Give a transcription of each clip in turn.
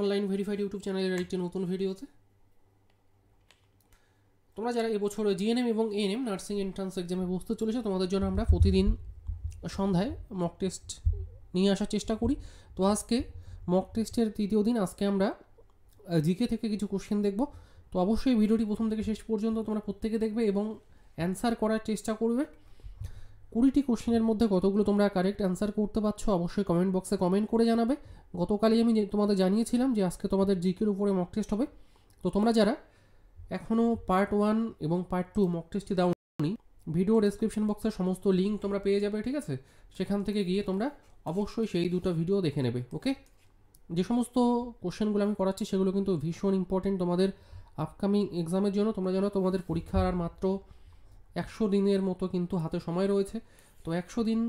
online verified YouTube চ্যানেলের একটি নতুন ভিডিওতে তোমরা যারা এবছর জিএনএম এবং এএনএম নার্সিং এন্ট্রান্স এক্সামে বসতে চলেছে তোমাদের জন্য আমরা প্রতিদিন সন্ধ্যায় মক টেস্ট নিয়ে আসার চেষ্টা করি তো আজকে মক টেস্টের তৃতীয় দিন আজকে আমরা জিকে থেকে কিছু কোশ্চেন দেখব তো অবশ্যই ভিডিওটি প্রথম থেকে শেষ পর্যন্ত তোমরা প্রত্যেকে দেখবে এবং অ্যান্সার করার চেষ্টা করবে কুড়িটি কোশ্চেনের মধ্যে কতগুলো তোমরা কারেক্ট অ্যান্সার করতে পারছো অবশ্যই কমেন্ট বক্সে কমেন্ট করে জানাবে গতকালই আমি তোমাদের জানিয়েছিলাম যে আজকে তোমাদের জিকের উপরে মক টেস্ট হবে তো তোমরা যারা এখনও পার্ট ওয়ান এবং পার্ট টু মক টেস্টটি দাওনি ভিডিও ডেসক্রিপশন বক্সের সমস্ত লিঙ্ক তোমরা পেয়ে যাবে ঠিক আছে সেখান থেকে গিয়ে তোমরা অবশ্যই সেই দুটো ভিডিও দেখে নেবে ওকে যে সমস্ত কোশ্চেনগুলো আমি করাচ্ছি সেগুলো কিন্তু ভীষণ ইম্পর্টেন্ট তোমাদের আপকামিং এক্সামের জন্য তোমরা জানো তোমাদের পরীক্ষার আর মাত্র একশো দিনের মতো কিন্তু হাতে সময় রয়েছে তো একশো দিন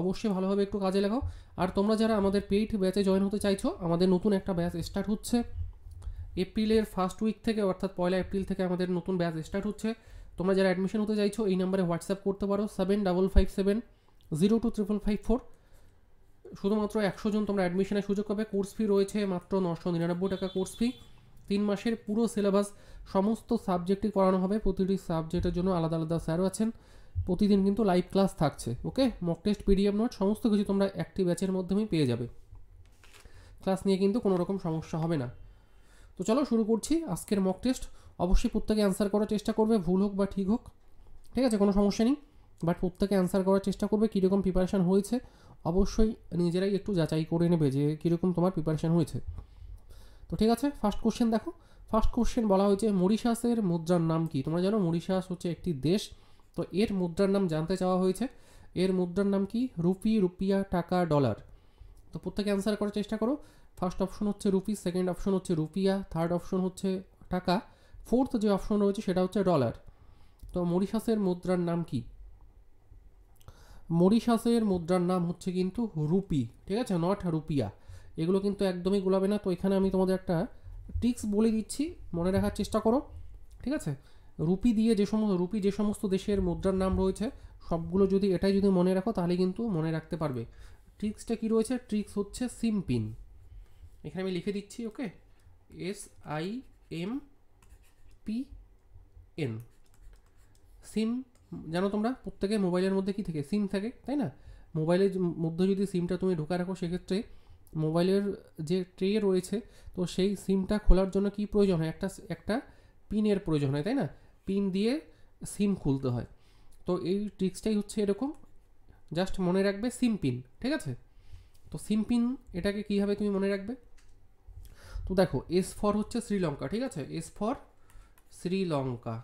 অবশ্যই ভালোভাবে একটু কাজে লাগাও আর তোমরা যারা আমাদের পেইড ব্যাচে জয়েন হতে চাইছো আমাদের নতুন একটা ব্যাচ স্টার্ট হচ্ছে এপ্রিলের ফার্স্ট উইক থেকে অর্থাৎ পয়লা এপ্রিল থেকে আমাদের নতুন ব্যাচ স্টার্ট হচ্ছে তোমরা যারা অ্যাডমিশন হতে চাইছো এই নাম্বারে হোয়াটসঅ্যাপ করতে পারো seven double five seven zero two triple five four শুধুমাত্র একশো জন তোমরা অ্যাডমিশনের সুযোগ পাবে কোর্স ফি রয়েছে মাত্র নশো নিরানব্বই টাকা কোর্স ফি তিন মাসের পুরো সিলেবাস সমস্ত সাবজেক্টই করানো হবে প্রতিটি সাবজেক্টের জন্য আলাদা আলাদা স্যারও আছেন প্রতিদিন কিন্তু লাইভ ক্লাস থাকছে okay mock test PDF note সমস্ত কিছু তোমরা একটি ব্যাচের মাধ্যমেই পেয়ে যাবে ক্লাস নিয়ে কিন্তু কোনো রকম সমস্যা হবে না তো চলো শুরু করছি আজকের মক টেস্ট অবশ্যই প্রত্যেকে অ্যান্সার করার চেষ্টা করবে ভুল হোক বা ঠিক হোক ঠিক আছে কোনো সমস্যা নেই বাট প্রত্যেকে অ্যান্সার করার চেষ্টা করবে কীরকম প্রিপারেশান হয়েছে অবশ্যই নিজেরাই একটু যাচাই করে নেবে যে কীরকম তোমার প্রিপারেশান হয়েছে তো ঠিক আছে ফার্স্ট কোশ্চেন দেখো ফার্স্ট কোশ্চেন বলা হয়েছে মরিশাসের মুদ্রার নাম কি তোমরা জানো মরিশাস হচ্ছে একটি দেশ তো এর মুদ্রার নাম জানতে চাওয়া হয়েছে এর মুদ্রার নাম কি রুপি রুপিয়া টাকা ডলার তো প্রত্যেকে অ্যান্সার করার চেষ্টা করো ফার্স্ট অপশন হচ্ছে রুপি সেকেন্ড অপশন হচ্ছে রুপিয়া থার্ড অপশন হচ্ছে টাকা ফোর্থ যে অপশন রয়েছে সেটা হচ্ছে ডলার তো মরিশাসের মুদ্রার নাম কি মরিশাসের মুদ্রার নাম হচ্ছে কিন্তু রুপি ঠিক আছে নট রুপিয়া এগুলো কিন্তু একদমই গোলাবে না তো এখানে আমি তোমাদের একটা ট্রিক্স বলে দিচ্ছি মনে রাখার চেষ্টা করো ঠিক আছে রুপি দিয়ে যে সমস্ত রুপি যে সমস্ত দেশের মুদ্রার নাম রয়েছে সবগুলো যদি এটাই যদি মনে রাখো তাহলে কিন্তু মনে রাখতে পারবে ট্রিক্সটা কী রয়েছে ট্রিক্স হচ্ছে সিম পিন এখানে আমি লিখে দিচ্ছি okay S I M P N সিম জানো তোমরা প্রত্যেকে মোবাইলের মধ্যে কি থাকে সিম থাকে তাই না মোবাইলের মধ্যে যদি সিমটা তুমি ঢোকা রাখো সেক্ষেত্রে মোবাইলের যে ট্রে রয়েছে তো সেই সিমটা খোলার জন্য কি প্রয়োজন হয় একটা একটা পিনের প্রয়োজন হয় তাই না পিন দিয়ে সিম খুলতে হয় তো এই ট্রিক্সটাই হচ্ছে এরকম জাস্ট মনে রাখবে সিম পিন ঠিক আছে তো সিম পিন এটাকে কীভাবে তুমি মনে রাখবে তো দেখো এস ফর হচ্ছে শ্রীলঙ্কা ঠিক আছে এস ফর শ্রীলঙ্কা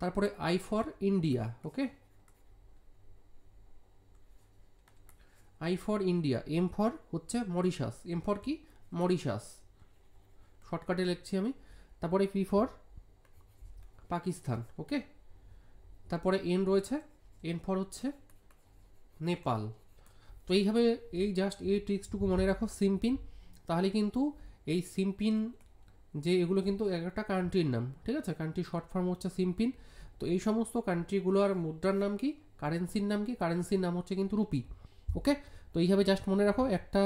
তারপরে I for India okay I for India M for হচ্ছে মরিশাস এম ফর কি মরিশাস শর্টকাটে লিখছি আমি তারপরে পি ফর পাকিস্তান ওকে তারপরে এন রয়েছে এন ফর হচ্ছে নেপাল তো এইভাবে এই জাস্ট এই ট্রিক্সটুকু মনে রাখো সিমপিন তাহলে কিন্তু এই সিমপিন যে এগুলো কিন্তু এক একটা কান্ট্রির নাম ঠিক আছে কান্ট্রির শর্ট ফর্ম হচ্ছে সিমপিন তো এই সমস্ত কান্ট্রিগুলো আর মুদ্রার নাম কি কারেন্সির নাম কি কারেন্সির নাম হচ্ছে কিন্তু রুপি ওকে তো এইভাবে জাস্ট মনে রাখো একটা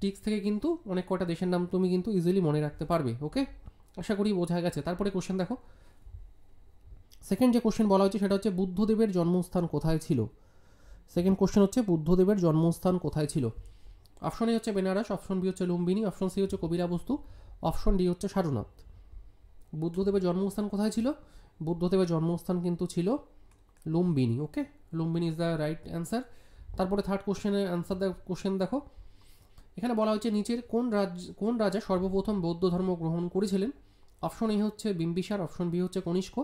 টিক্স থেকে কিন্তু অনেক কটা দেশের নাম তুমি কিন্তু ইজিলি মনে রাখতে পারবে ওকে আশা করি বোঝা গেছে তারপরে কোশ্চেন দেখো সেকেন্ড যে কোশ্চেন বলা হচ্ছে সেটা হচ্ছে বুদ্ধদেবের জন্মস্থান কোথায় ছিল সেকেন্ড কোশ্চেন হচ্ছে বুদ্ধদেবের জন্মস্থান কোথায় ছিল অপশন এ হচ্ছে বেনারস অপশন বি হচ্ছে লুম্বিনী অপশন সি হচ্ছে কবিরাবস্তু অপশন ডি হচ্ছে সারনাথ বুদ্ধদেবের জন্মস্থান কোথায় ছিল বুদ্ধদেবের জন্মস্থান কিন্তু ছিল Lumbini okay Lumbini is the right answer তারপরে থার্ড কোশ্চেনের অ্যান্সার কোশ্চেন দেখো এখানে বলা হচ্ছে নিচের কোন রাজ কোন রাজা সর্বপ্রথম বৌদ্ধ ধর্ম গ্রহণ করেছিলেন অপশন এ হচ্ছে বিম্বিসার অপশন বি হচ্ছে কনিষ্ক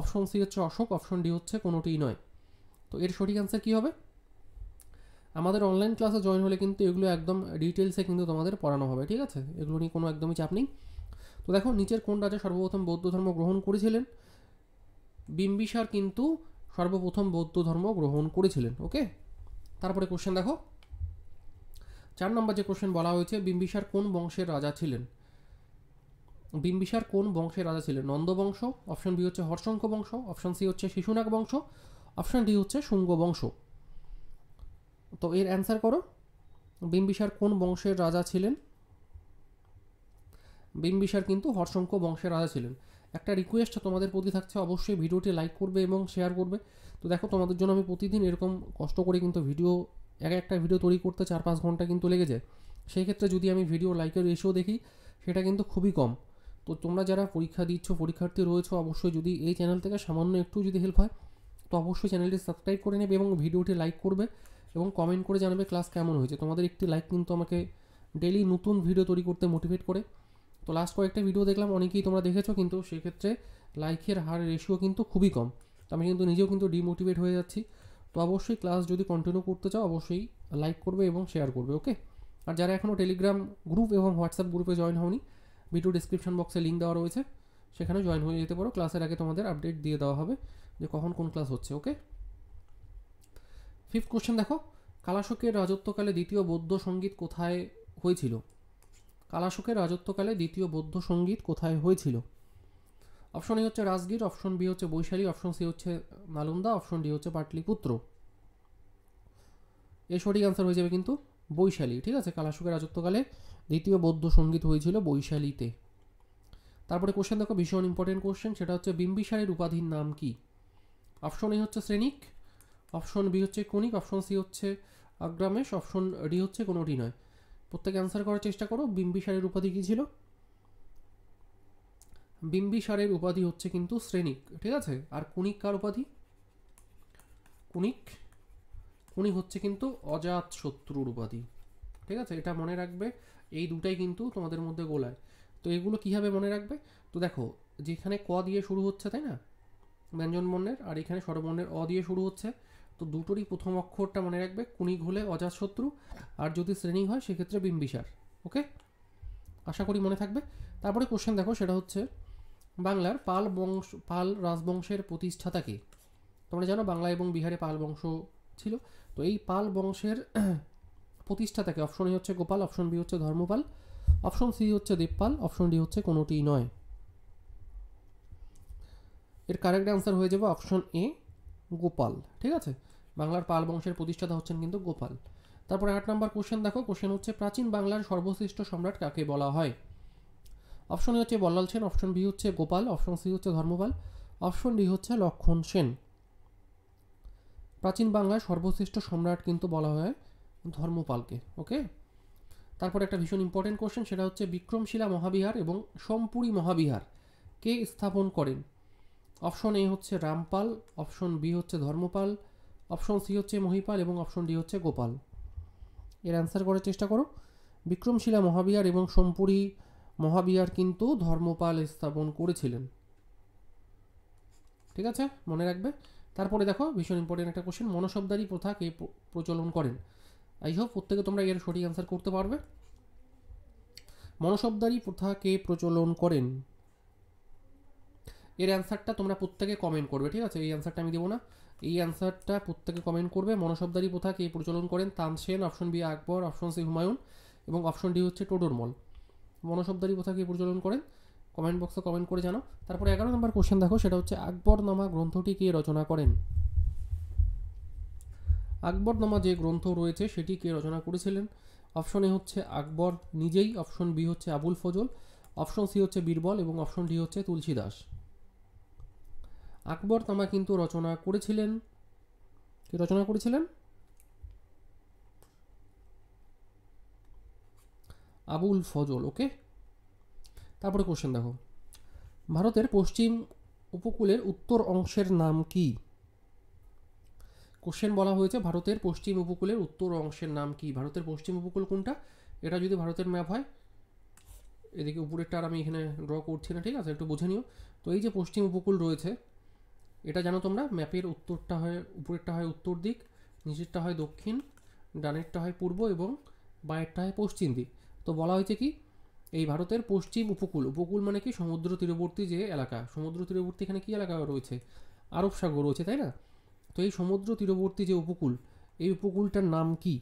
অপশন সি হচ্ছে অশোক অপশন ডি হচ্ছে কোনোটিই নয় তো এর সঠিক অ্যান্সার কী হবে আমাদের অনলাইন ক্লাসে জয়েন হলে কিন্তু এগুলো একদম ডিটেলসে কিন্তু তোমাদের পড়ানো হবে ঠিক আছে এগুলো নিয়ে কোনো একদমই চাপ নেই তো দেখো নিচের কোন রাজা সর্বপ্রথম বৌদ্ধ ধর্ম গ্রহণ করেছিলেন বিম্বিসার কিন্তু সর্বপ্রথম বৌদ্ধ ধর্ম গ্রহণ করেছিলেন ওকে তারপরে কোশ্চেন দেখো চার নম্বর যে কোশ্চেন বলা হয়েছে বিম্বিসার কোন বংশের রাজা ছিলেন বিম্বিসার কোন বংশের রাজা ছিলেন নন্দবংশ অপশন বি হচ্ছে হর্ষঙ্ক বংশ অপশন সি হচ্ছে শিশুনাগ বংশ অপশন ডি হচ্ছে শুঙ্গ বংশ তো এর অ্যান্সার করো বিম্বিসার কোন বংশের রাজা ছিলেন বিম্বিসার কিন্তু হর্ষঙ্ক বংশের রাজা ছিলেন একটা রিকোয়েস্ট তোমাদের প্রতি থাকছে অবশ্যই ভিডিওটি লাইক করবে এবং শেয়ার করবে তো দেখো তোমাদের জন্য আমি প্রতিদিন এরকম কষ্ট করে কিন্তু ভিডিও এক একটা ভিডিও তৈরি করতে চার পাঁচ ঘন্টা কিন্তু লেগে যায় সেই ক্ষেত্রে যদি আমি ভিডিও লাইকের রেশিও দেখি সেটা কিন্তু খুবই কম তো তোমরা যারা পরীক্ষা দিচ্ছ পরীক্ষার্থী রয়েছে অবশ্যই যদি এই চ্যানেল থেকে সামান্য একটু যদি হেল্প হয় তো অবশ্যই চ্যানেলটি সাবস্ক্রাইব করে নেবে এবং ভিডিওটি লাইক করবে এবং কমেন্ট করে জানাবে ক্লাস কেমন হয়েছে তোমাদের একটি লাইক কিন্তু আমাকে ডেলি নতুন ভিডিও তৈরি করতে মোটিভেট করে তো লাস্ট কয়েকটা ভিডিও দেখলাম অনেকেই তোমরা দেখেছো কিন্তু সেক্ষেত্রে লাইকের হার রেশিও কিন্তু খুবই কম তো আমি কিন্তু নিজেও কিন্তু ডিমোটিভেট হয়ে যাচ্ছি তো অবশ্যই ক্লাস যদি কন্টিনিউ করতে চাও অবশ্যই লাইক করবে এবং শেয়ার করবে ওকে আর যারা এখনও টেলিগ্রাম গ্রুপ এবং হোয়াটসঅ্যাপ গ্রুপে জয়েন হওনি ভিডিও ডিসক্রিপশন বক্সে লিঙ্ক দেওয়া রয়েছে সেখানে জয়েন হয়ে যেতে পারো ক্লাসের আগে তোমাদের আপডেট দিয়ে দেওয়া হবে যে কখন কোন ক্লাস হচ্ছে ওকে ফিফথ কোশ্চেন দেখো কালাশোকের রাজত্বকালে দ্বিতীয় বৌদ্ধ সঙ্গীত কোথায় হয়েছিল কালাশোকের রাজত্বকালে দ্বিতীয় বৌদ্ধ সঙ্গীত কোথায় হয়েছিল অপশন এ হচ্ছে রাজগীর অপশন বি হচ্ছে বৈশালী অপশন সি হচ্ছে নালন্দা অপশন ডি হচ্ছে পাটলিপুত্র এর সঠিক অ্যান্সার হয়ে যাবে কিন্তু বৈশালী ঠিক আছে কালাশোকের রাজত্বকালে দ্বিতীয় বৌদ্ধ সঙ্গীত হয়েছিল বৈশালীতে তারপরে কোশ্চেন দেখো ভীষণ ইম্পর্টেন্ট কোশ্চেন সেটা হচ্ছে বিম্বিসারের উপাধির নাম কি অপশন এ হচ্ছে শ্রেণিক অপশন বি হচ্ছে কণিক অপশন সি হচ্ছে আগ্রামেশ অপশন ডি হচ্ছে কোনোটি নয় প্রত্যেকে অ্যান্সার করার চেষ্টা করো বিম্বিসারের উপাধি কী ছিল বিম্বিসারের উপাধি হচ্ছে কিন্তু শ্রেণিক ঠিক আছে আর কুণিক কার উপাধি কুণিক উনি হচ্ছে কিন্তু অজাত শত্রুর উপাধি ঠিক আছে এটা মনে রাখবে এই দুটাই কিন্তু তোমাদের মধ্যে গোলায় তো এগুলো কীভাবে মনে রাখবে তো দেখো যেখানে ক দিয়ে শুরু হচ্ছে তাই না ব্যঞ্জন বর্ণের আর এখানে স্বরবর্ণের অ দিয়ে শুরু হচ্ছে তো দুটোরই প্রথম অক্ষরটা মনে রাখবে কুণিক হলে অজাতশত্রু শত্রু আর যদি শ্রেণী হয় সেক্ষেত্রে বিম্বিসার ওকে আশা করি মনে থাকবে তারপরে কোশ্চেন দেখো সেটা হচ্ছে বাংলার পাল বংশ পাল রাজবংশের প্রতিষ্ঠাতাকে তোমরা জানো বাংলা এবং বিহারে পাল বংশ ছিল তো এই পাল বংশের প্রতিষ্ঠাতাকে অপশন এ হচ্ছে গোপাল অপশন বি হচ্ছে ধর্মপাল অপশন সি হচ্ছে দেবপাল অপশন ডি হচ্ছে কোনোটি নয় এর কারেক্ট অ্যান্সার হয়ে যাবে অপশন এ গোপাল ঠিক আছে বাংলার পাল বংশের প্রতিষ্ঠাতা হচ্ছেন কিন্তু গোপাল তারপরে আট নম্বর কোশ্চেন দেখো কোশ্চেন হচ্ছে প্রাচীন বাংলার সর্বশ্রেষ্ঠ সম্রাট কাকে বলা হয় অপশন এ হচ্ছে বল্লাল সেন অপশন বি হচ্ছে গোপাল অপশন সি হচ্ছে ধর্মপাল অপশন ডি হচ্ছে লক্ষণ সেন প্রাচীন বাংলার সর্বশ্রেষ্ঠ সম্রাট কিন্তু বলা হয় ধর্মপালকে ওকে তারপর একটা ভীষণ ইম্পর্টেন্ট কোশ্চেন সেটা হচ্ছে বিক্রমশিলা মহাবিহার এবং সোমপুরী মহাবিহার কে স্থাপন করেন অপশন এ হচ্ছে রামপাল অপশন বি হচ্ছে ধর্মপাল অপশন সি হচ্ছে মহিপাল এবং অপশন ডি হচ্ছে গোপাল এর অ্যান্সার করার চেষ্টা করো বিক্রমশিলা মহাবিহার এবং সোমপুরি মহাবিহার কিন্তু ধর্মপাল স্থাপন করেছিলেন ঠিক আছে মনে রাখবে তারপরে দেখো ভীষণ ইম্পর্টেন্ট একটা কোশ্চেন মনসবদারি প্রথা কে প্রচলন করেন আই হোপ প্রত্যেকে তোমরা এর সঠিক অ্যান্সার করতে পারবে মনসবদারি প্রথা কে প্রচলন করেন এর অ্যান্সারটা তোমরা প্রত্যেকে কমেন্ট করবে ঠিক আছে এই অ্যান্সারটা আমি দেবো না এই অ্যান্সারটা প্রত্যেকে কমেন্ট করবে মনসবদারি প্রথা কে প্রচলন করেন Tansen option B Akbar option C Humayun এবং অপশন ডি হচ্ছে টোডরমল মনসবদারি প্রথা কে প্রচলন করেন কমেন্ট বক্সে কমেন্ট করে জানাও তারপরে এগারো নম্বর কোশ্চেন দেখো সেটা হচ্ছে নামা গ্রন্থটি কে রচনা করেন নামা যে গ্রন্থ রয়েছে সেটি কে রচনা করেছিলেন অপশন এ হচ্ছে আকবর নিজেই অপশন বি হচ্ছে আবুল ফজল অপশন সি হচ্ছে বীরবল এবং অপশন ডি হচ্ছে তুলসী দাস আকবর তামা কিন্তু রচনা করেছিলেন কি রচনা করেছিলেন আবুল ফজল ওকে তারপরে কোশ্চেন দেখো ভারতের পশ্চিম উপকূলের উত্তর অংশের নাম কি কোশ্চেন বলা হয়েছে ভারতের পশ্চিম উপকূলের উত্তর অংশের নাম কি ভারতের পশ্চিম উপকূল কোনটা এটা যদি ভারতের ম্যাপ হয় এদিকে উপরেরটা আর আমি এখানে ড্র করছি না ঠিক আছে একটু বুঝে নিও তো এই যে পশ্চিম উপকূল রয়েছে এটা জানো তোমরা ম্যাপের উত্তরটা হয় উপরেরটা হয় উত্তর দিক নিচেরটা হয় দক্ষিণ ডানেরটা হয় পূর্ব এবং বাইরেরটা হয় পশ্চিম দিক তো বলা হয়েছে কি এই ভারতের পশ্চিম উপকূল উপকূল মানে কি সমুদ্র তীরবর্তী যে এলাকা সমুদ্র তীরবর্তী এখানে কী এলাকা রয়েছে আরব সাগর রয়েছে তাই না তো এই সমুদ্র তীরবর্তী যে উপকূল এই উপকূলটার নাম কি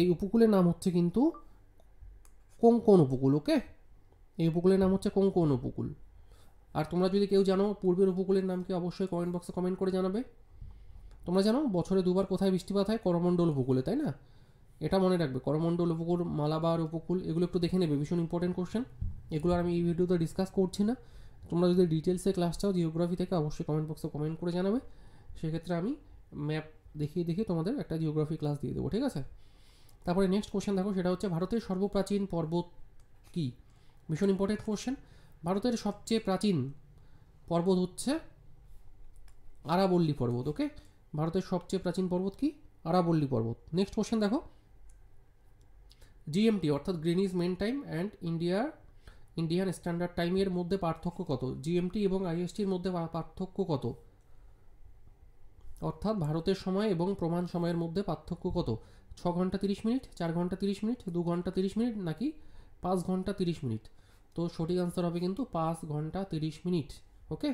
এই উপকূলের নাম হচ্ছে কিন্তু কোঙ্কন উপকূল ওকে এই উপকূলের নাম হচ্ছে কোঙ্কন উপকূল আর তোমরা যদি কেউ জানো পূর্বের উপকূলের নাম কি অবশ্যই কমেন্ট বক্সে কমেন্ট করে জানাবে তোমরা জানো বছরে দুবার কোথায় বৃষ্টিপাত হয় করমণ্ডল উপকূলে তাই না এটা মনে রাখবে করমণ্ডল উপকূল মালাবার উপকূল এগুলো একটু দেখে নেবে ভীষণ ইম্পর্টেন্ট কোশ্চেন এগুলো আমি এই ভিডিওতে ডিসকাস করছি না তোমরা যদি ডিটেলসে ক্লাস চাও জিওগ্রাফি থেকে অবশ্যই কমেন্ট বক্সে কমেন্ট করে জানাবে সেক্ষেত্রে আমি ম্যাপ দেখিয়ে দেখিয়ে তোমাদের একটা জিওগ্রাফি ক্লাস দিয়ে দেবো ঠিক আছে তারপরে নেক্সট কোশ্চেন দেখো সেটা হচ্ছে ভারতের সর্বপ্রাচীন পর্বত কী ভীষণ ইম্পর্টেন্ট কোশ্চেন ভারতের সবচেয়ে প্রাচীন পর্বত হচ্ছে আরাবল্লী পর্বত ওকে ভারতের সবচেয়ে প্রাচীন পর্বত কি আরাবল্লী পর্বত নেক্সট কোশ্চেন দেখো জিএমটি অর্থাৎ গ্রিনিজ মেন টাইম অ্যান্ড ইন্ডিয়ার ইন্ডিয়ান স্ট্যান্ডার্ড টাইমের মধ্যে পার্থক্য কত জিএমটি এবং আইএসটির মধ্যে পার্থক্য কত অর্থাৎ ভারতের সময় এবং প্রমাণ সময়ের মধ্যে পার্থক্য কত ছ ঘন্টা তিরিশ মিনিট চার ঘন্টা তিরিশ মিনিট দু ঘন্টা তিরিশ মিনিট নাকি পাঁচ ঘন্টা তিরিশ মিনিট তো সঠিক আনসার হবে কিন্তু পাঁচ ঘন্টা তিরিশ মিনিট ওকে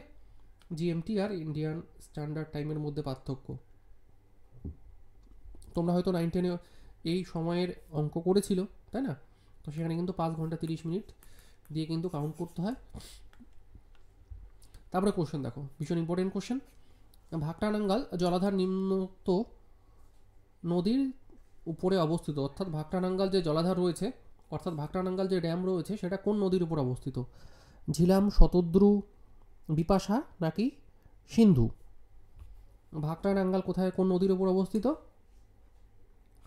জিএমটি আর ইন্ডিয়ান স্ট্যান্ডার্ড টাইমের মধ্যে পার্থক্য তোমরা হয়তো নাইন টেনে এই সময়ের অঙ্ক করেছিল তাই না তো সেখানে কিন্তু পাঁচ ঘন্টা তিরিশ মিনিট দিয়ে কিন্তু কাউন্ট করতে হয় তারপরে কোশ্চেন দেখো ভীষণ ইম্পর্টেন্ট কোশ্চেন ভাকটানাঙ্গাল জলাধার নিম্নত নদীর উপরে অবস্থিত অর্থাৎ ভাকটানাঙ্গাল যে জলাধার রয়েছে অর্থাৎ ভাকরানাঙ্গাল যে ড্যাম রয়েছে সেটা কোন নদীর উপর অবস্থিত ঝিলাম শতদ্রু বিপাশা নাকি সিন্ধু ভাকরানাঙ্গাল কোথায় কোন নদীর উপর অবস্থিত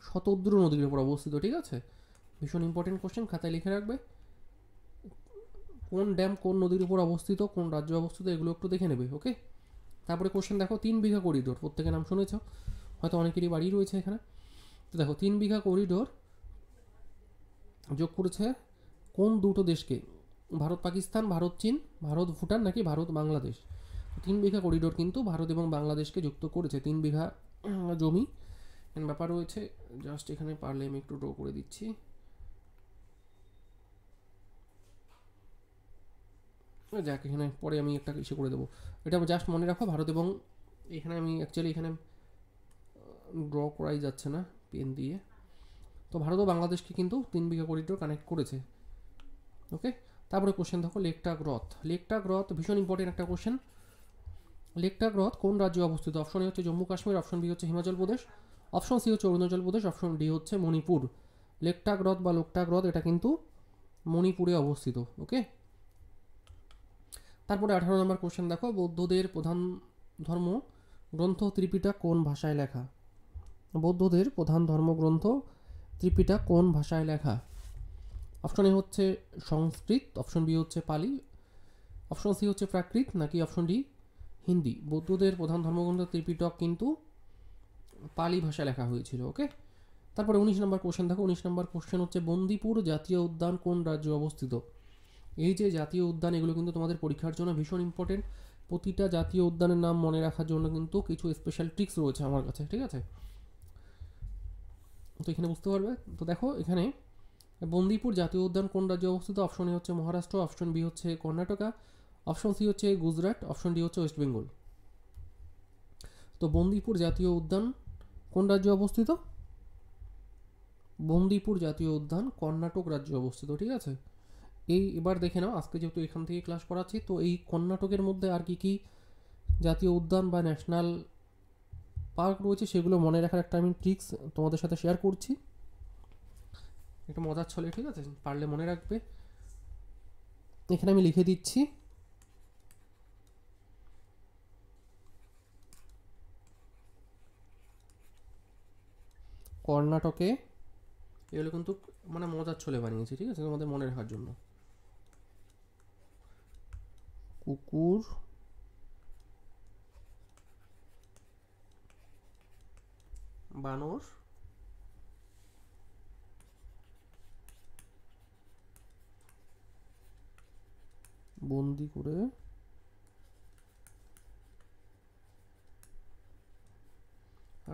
শতদ্রু নদীর উপর অবস্থিত ঠিক আছে ভীষণ ইম্পর্টেন্ট কোশ্চেন খাতায় লিখে রাখবে কোন ড্যাম কোন নদীর উপর অবস্থিত কোন রাজ্যে অবস্থিত এগুলো একটু দেখে নেবে ওকে তারপরে কোশ্চেন দেখো তিন বিঘা করিডোর প্রত্যেকের নাম শুনেছ হয়তো অনেকেরই বাড়ি রয়েছে এখানে তো দেখো তিন বিঘা করিডোর যোগ করেছে কোন দুটো দেশকে ভারত পাকিস্তান ভারত চীন ভারত ভুটান নাকি ভারত বাংলাদেশ তিন বিঘা করিডোর কিন্তু ভারত এবং বাংলাদেশকে যুক্ত করেছে তিন বিঘা জমি ব্যাপার রয়েছে জাস্ট এখানে পারলে আমি একটু ড্র করে দিচ্ছি যাক এখানে পরে আমি একটা ইসে করে দেবো এটা জাস্ট মনে রাখো ভারত এবং এখানে আমি অ্যাকচুয়ালি এখানে ড্র করাই যাচ্ছে না পেন দিয়ে তো ভারতও বাংলাদেশকে কিন্তু তিন বিঘা করিডোর কানেক্ট করেছে ওকে তারপরে কোশ্চেন দেখো লেকটাক হ্রদ লেকটাক হ্রদ ভীষণ ইম্পর্টেন্ট একটা কোশ্চেন লেকটাক হ্রদ কোন রাজ্যে অবস্থিত অপশন এ হচ্ছে জম্মু কাশ্মীর অপশন বি হচ্ছে হিমাচল প্রদেশ অপশন সি হচ্ছে অরুণাচল প্রদেশ অপশন ডি হচ্ছে মণিপুর লেকটাক হ্রদ বা লোকটাক হ্রদ এটা কিন্তু মণিপুরে অবস্থিত ওকে তারপরে আঠারো নম্বর কোশ্চেন দেখো বৌদ্ধদের প্রধান ধর্ম গ্রন্থ ত্রিপিটা কোন ভাষায় লেখা বৌদ্ধদের প্রধান ধর্মগ্রন্থ ত্রিপিটা কোন ভাষায় লেখা অপশন এ হচ্ছে সংস্কৃত অপশন বি হচ্ছে পালি অপশন সি হচ্ছে প্রাকৃত নাকি অপশন ডি হিন্দি বৌদ্ধদের প্রধান ধর্মগ্রন্থ ত্রিপিটক কিন্তু পালি ভাষায় লেখা হয়েছিল ওকে তারপরে উনিশ নম্বর কোশ্চেন দেখো উনিশ নম্বর কোশ্চেন হচ্ছে বন্দিপুর জাতীয় উদ্যান কোন রাজ্যে অবস্থিত এই যে জাতীয় উদ্যান এগুলো কিন্তু তোমাদের পরীক্ষার জন্য ভীষণ ইম্পর্টেন্ট প্রতিটা জাতীয় উদ্যানের নাম মনে রাখার জন্য কিন্তু কিছু স্পেশাল ট্রিক্স রয়েছে আমার কাছে ঠিক আছে তো এখানে বুঝতে পারবে তো দেখো এখানে বন্দিপুর জাতীয় উদ্যান কোন রাজ্যে অবস্থিত অপশন এ হচ্ছে মহারাষ্ট্র অপশন বি হচ্ছে কর্ণাটকা অপশন সি হচ্ছে গুজরাট অপশন ডি হচ্ছে ওয়েস্ট বেঙ্গল তো বন্দিপুর জাতীয় উদ্যান কোন রাজ্যে অবস্থিত বন্দিপুর জাতীয় উদ্যান কর্ণাটক রাজ্যে অবস্থিত ঠিক আছে এই এবার দেখে নাও আজকে যেহেতু এখান থেকে ক্লাস করাচ্ছি তো এই কর্ণাটকের মধ্যে আর কি কি জাতীয় উদ্যান বা ন্যাশনাল পার্ক রয়েছে সেগুলো মনে রাখার একটা আমি ট্রিক্স তোমাদের সাথে শেয়ার করছি একটা মজার ছলে ঠিক আছে পারলে মনে রাখবে এখানে আমি লিখে দিচ্ছি কর্ণাটকে এগুলো কিন্তু মানে মজার ছলে বানিয়েছি ঠিক আছে তোমাদের মনে রাখার জন্য কুকুর বানর বন্দি করে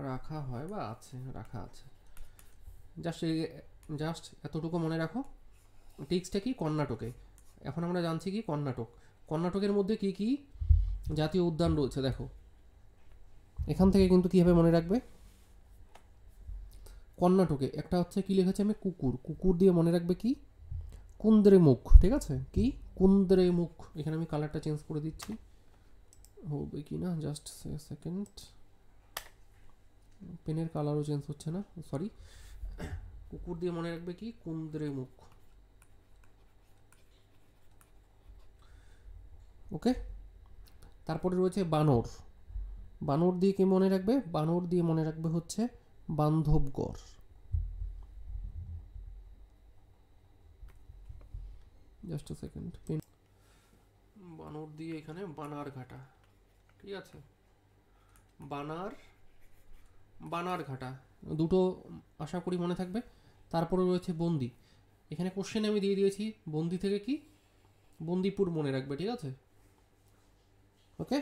রাখা হয় বা আছে রাখা আছে জাস্ট জাস্ট এতটুকু মনে রাখো টিক্সটা কি কর্ণাটকে এখন আমরা জানছি কি কর্ণাটক কর্ণাটকের মধ্যে কি কি জাতীয় উদ্যান রয়েছে দেখো এখান থেকে কিন্তু কীভাবে মনে রাখবে কর্ণাটকে একটা হচ্ছে কি লেখা আমি কুকুর কুকুর দিয়ে মনে রাখবে কি কুন্দ্রে মুখ ঠিক আছে কি কুন্দ্রে মুখ এখানে আমি কালারটা চেঞ্জ করে দিচ্ছি হবে কি না জাস্ট সেকেন্ড পেনের কালারও চেঞ্জ হচ্ছে না সরি কুকুর দিয়ে মনে রাখবে কি কুন্দ্রে মুখ ওকে তারপরে রয়েছে বানর বানর দিয়ে কি মনে রাখবে বানর দিয়ে মনে রাখবে হচ্ছে বান্ধবগড় জাস্ট সেকেন্ড বানর দিয়ে এখানে বানারঘাটা ঠিক আছে বানার বানারঘাটা দুটো আশা করি মনে থাকবে তারপরে রয়েছে বন্দি এখানে কোশ্চেন আমি দিয়ে দিয়েছি বন্দি থেকে কি বন্দিপুর মনে রাখবে ঠিক আছে ওকে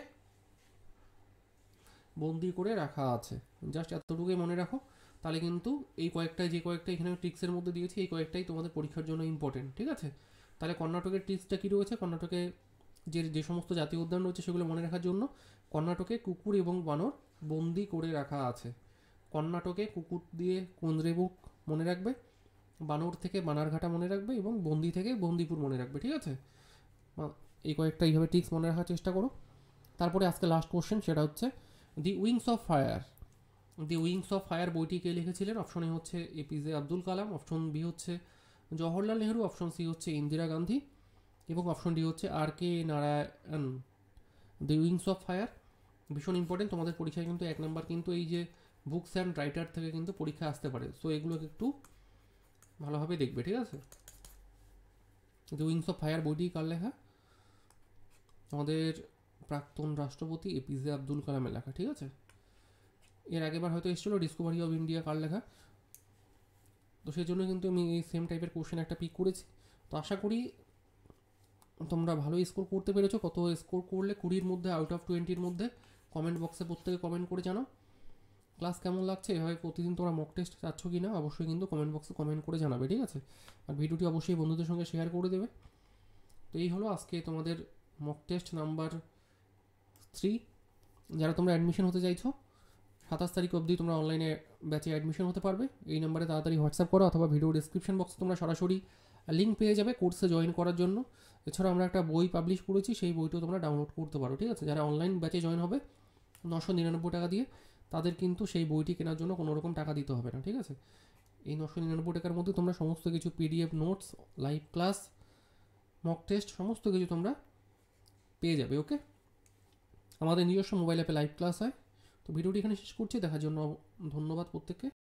বন্দি করে রাখা আছে জাস্ট এতটুকুই মনে রাখো তাহলে কিন্তু এই কয়েকটাই যে কয়েকটা এখানে ট্রিক্সের মধ্যে দিয়েছি এই কয়েকটাই তোমাদের পরীক্ষার জন্য ইম্পর্টেন্ট ঠিক আছে তাহলে কর্ণাটকের ট্রিক্সটা কী রয়েছে কর্ণাটকে যে যে সমস্ত জাতীয় উদ্যান রয়েছে সেগুলো মনে রাখার জন্য কর্ণাটকে কুকুর এবং বানর বন্দি করে রাখা আছে কর্ণাটকে কুকুর দিয়ে কুন্দ্রেবুক মনে রাখবে বানর থেকে বানারঘাটা মনে রাখবে এবং বন্দি থেকে বন্দিপুর মনে রাখবে ঠিক আছে এই কয়েকটা এইভাবে টিক্স মনে রাখার চেষ্টা করো তারপরে আজকে লাস্ট কোশ্চেন সেটা হচ্ছে the wings of fire the wings of fire বইটি কে লিখেছিলেন অপশন এ হচ্ছে APJ Abdul Kalam option B হচ্ছে জওহরলাল নেহরু অপশন সি হচ্ছে ইন্দিরা গান্ধী এবং অপশন ডি হচ্ছে R K Narayan the wings of fire ভীষণ ইম্পর্টেন্ট তোমাদের পরীক্ষায় কিন্তু এক নম্বর কিন্তু এই যে বুকস অ্যান্ড রাইটার থেকে কিন্তু পরীক্ষা আসতে পারে সো এগুলোকে একটু ভালোভাবে দেখবে ঠিক আছে দি উইংস অফ ফায়ার বইটি কার লেখা আমাদের প্রাক্তন রাষ্ট্রপতি এপিজে আব্দুল কালামের লেখা ঠিক আছে এর আগেবার হয়তো এসেছিলো ডিসকোভারি অফ ইন্ডিয়া কার লেখা তো সেই জন্য কিন্তু আমি এই সেম টাইপের কোশ্চেন একটা পিক করেছি তো আশা করি তোমরা ভালো স্কোর করতে পেরেছো কত স্কোর করলে কুড়ির মধ্যে আউট অফ টোয়েন্টির মধ্যে কমেন্ট বক্সে প্রত্যেকে কমেন্ট করে জানো ক্লাস কেমন লাগছে এভাবে প্রতিদিন তোমরা মক টেস্ট চাচ্ছ কি না অবশ্যই কিন্তু কমেন্ট বক্সে কমেন্ট করে জানাবে ঠিক আছে আর ভিডিওটি অবশ্যই বন্ধুদের সঙ্গে শেয়ার করে দেবে তো এই হলো আজকে তোমাদের মক টেস্ট নাম্বার থ্রি যারা তোমরা অ্যাডমিশন হতে চাইছো সাতাশ তারিখ অবধি তোমরা অনলাইনে ব্যাচে অ্যাডমিশন হতে পারবে এই নাম্বারে তাড়াতাড়ি হোয়াটসঅ্যাপ করো অথবা ভিডিও ডিসক্রিপশন বক্সে তোমরা সরাসরি লিঙ্ক পেয়ে যাবে কোর্সে জয়েন করার জন্য এছাড়া আমরা একটা বই পাবলিশ করেছি সেই বইটিও তোমরা ডাউনলোড করতে পারো ঠিক আছে যারা অনলাইন ব্যাচে জয়েন হবে নশো নিরানব্বই টাকা দিয়ে তাদের কিন্তু সেই বইটি কেনার জন্য কোনো রকম টাকা দিতে হবে না ঠিক আছে এই নশো নিরানব্বই টাকার মধ্যে তোমরা সমস্ত কিছু PDF notes live class mock test সমস্ত কিছু তোমরা পেয়ে যাবে ওকে আমাদের নিজস্ব মোবাইল অ্যাপে লাইভ ক্লাস হয় তো ভিডিওটি এখানে শেষ করছি দেখার জন্য ধন্যবাদ প্রত্যেককে